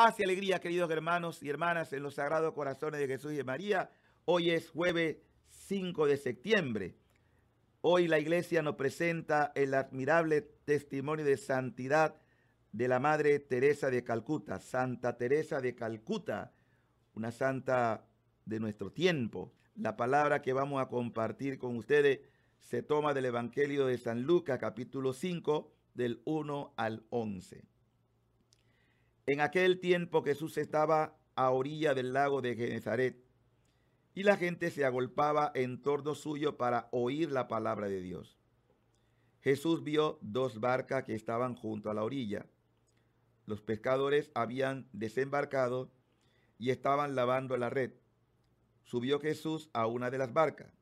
Paz y alegría, queridos hermanos y hermanas, en los sagrados corazones de Jesús y de María. Hoy es jueves 5 de septiembre. Hoy la iglesia nos presenta el admirable testimonio de santidad de la Madre Teresa de Calcuta, Santa Teresa de Calcuta, una santa de nuestro tiempo. La palabra que vamos a compartir con ustedes se toma del Evangelio de San Lucas, capítulo 5, del 1 al 11. En aquel tiempo Jesús estaba a orilla del lago de Genezaret y la gente se agolpaba en torno suyo para oír la palabra de Dios. Jesús vio dos barcas que estaban junto a la orilla. Los pescadores habían desembarcado y estaban lavando la red. Subió Jesús a una de las barcas,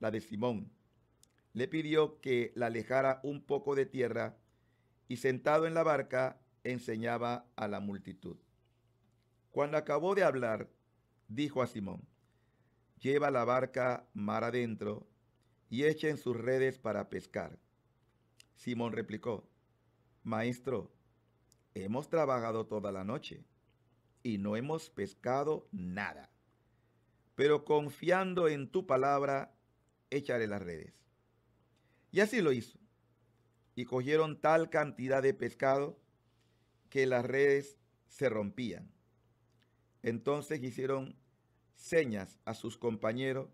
la de Simón. Le pidió que la alejara un poco de tierra y sentado en la barca enseñaba a la multitud. Cuando acabó de hablar, dijo a Simón, lleva la barca mar adentro y echen sus redes para pescar. Simón replicó, Maestro, hemos trabajado toda la noche y no hemos pescado nada, pero confiando en tu palabra, echaré las redes. Y así lo hizo. Y cogieron tal cantidad de pescado que las redes se rompían. Entonces hicieron señas a sus compañeros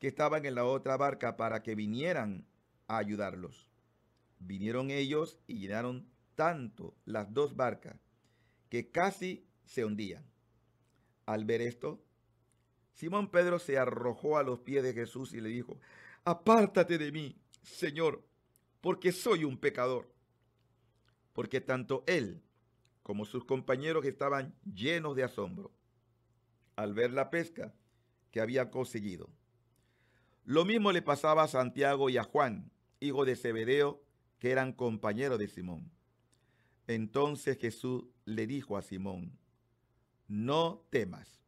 que estaban en la otra barca para que vinieran a ayudarlos. Vinieron ellos y llenaron tanto las dos barcas que casi se hundían. Al ver esto, Simón Pedro se arrojó a los pies de Jesús y le dijo, Apártate de mí, Señor, porque soy un pecador porque tanto él como sus compañeros estaban llenos de asombro al ver la pesca que había conseguido. Lo mismo le pasaba a Santiago y a Juan, hijo de Zebedeo, que eran compañeros de Simón. Entonces Jesús le dijo a Simón, no temas,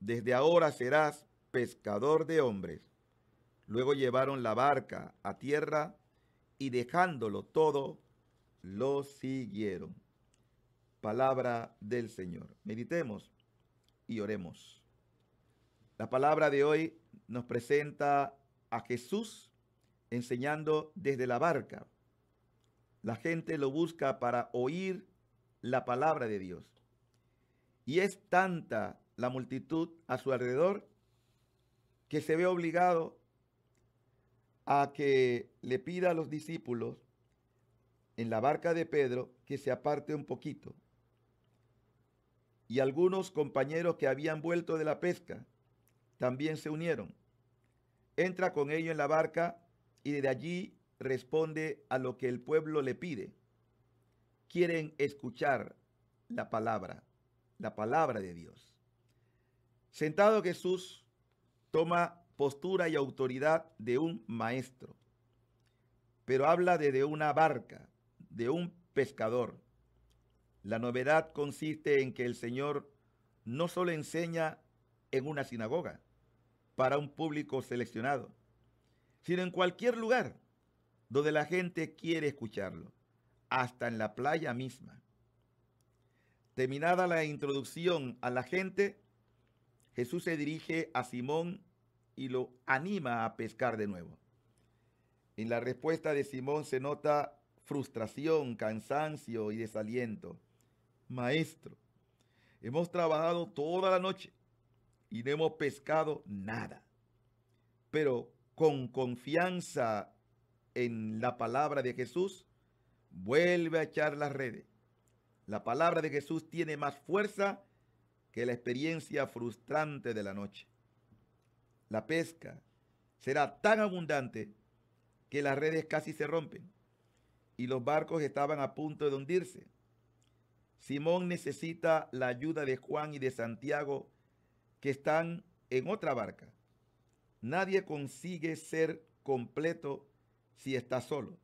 desde ahora serás pescador de hombres. Luego llevaron la barca a tierra y dejándolo todo, lo siguieron. Palabra del Señor. Meditemos y oremos. La palabra de hoy nos presenta a Jesús enseñando desde la barca. La gente lo busca para oír la palabra de Dios. Y es tanta la multitud a su alrededor que se ve obligado a que le pida a los discípulos en la barca de Pedro que se aparte un poquito. Y algunos compañeros que habían vuelto de la pesca también se unieron. Entra con ellos en la barca y desde allí responde a lo que el pueblo le pide. Quieren escuchar la palabra, la palabra de Dios. Sentado Jesús toma postura y autoridad de un maestro, pero habla desde una barca de un pescador. La novedad consiste en que el Señor no solo enseña en una sinagoga para un público seleccionado, sino en cualquier lugar donde la gente quiere escucharlo, hasta en la playa misma. Terminada la introducción a la gente, Jesús se dirige a Simón y lo anima a pescar de nuevo. En la respuesta de Simón se nota frustración, cansancio y desaliento. Maestro, hemos trabajado toda la noche y no hemos pescado nada. Pero con confianza en la palabra de Jesús, vuelve a echar las redes. La palabra de Jesús tiene más fuerza que la experiencia frustrante de la noche. La pesca será tan abundante que las redes casi se rompen y los barcos estaban a punto de hundirse. Simón necesita la ayuda de Juan y de Santiago que están en otra barca. Nadie consigue ser completo si está solo.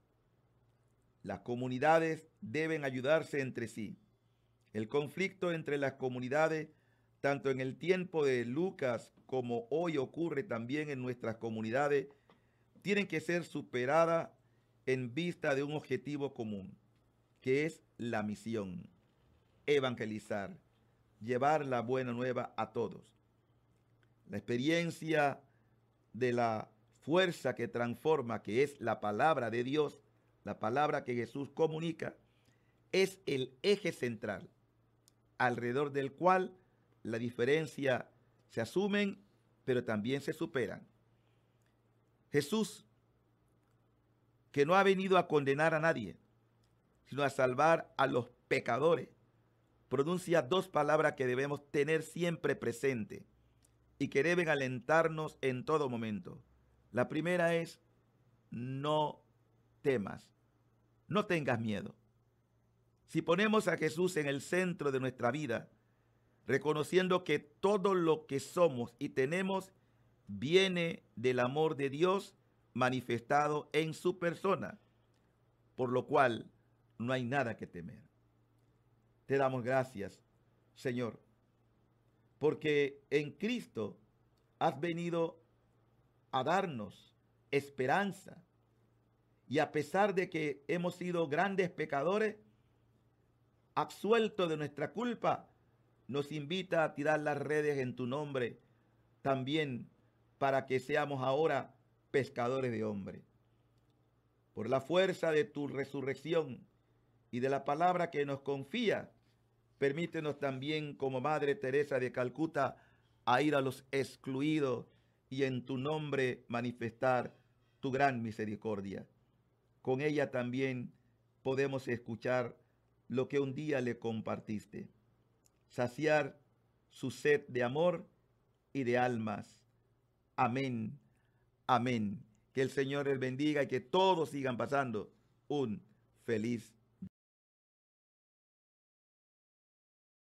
Las comunidades deben ayudarse entre sí. El conflicto entre las comunidades, tanto en el tiempo de Lucas como hoy ocurre también en nuestras comunidades, tienen que ser superadas en vista de un objetivo común, que es la misión, evangelizar, llevar la buena nueva a todos. La experiencia de la fuerza que transforma, que es la palabra de Dios, la palabra que Jesús comunica, es el eje central, alrededor del cual la diferencia se asumen, pero también se superan. Jesús que no ha venido a condenar a nadie, sino a salvar a los pecadores, pronuncia dos palabras que debemos tener siempre presente y que deben alentarnos en todo momento. La primera es, no temas, no tengas miedo. Si ponemos a Jesús en el centro de nuestra vida, reconociendo que todo lo que somos y tenemos viene del amor de Dios manifestado en su persona, por lo cual no hay nada que temer. Te damos gracias, Señor, porque en Cristo has venido a darnos esperanza. Y a pesar de que hemos sido grandes pecadores, absuelto de nuestra culpa, nos invita a tirar las redes en tu nombre también para que seamos ahora pescadores de hombres. Por la fuerza de tu resurrección y de la palabra que nos confía, permítenos también como Madre Teresa de Calcuta a ir a los excluidos y en tu nombre manifestar tu gran misericordia. Con ella también podemos escuchar lo que un día le compartiste, saciar su sed de amor y de almas. Amén Amén. Que el Señor les bendiga y que todos sigan pasando un feliz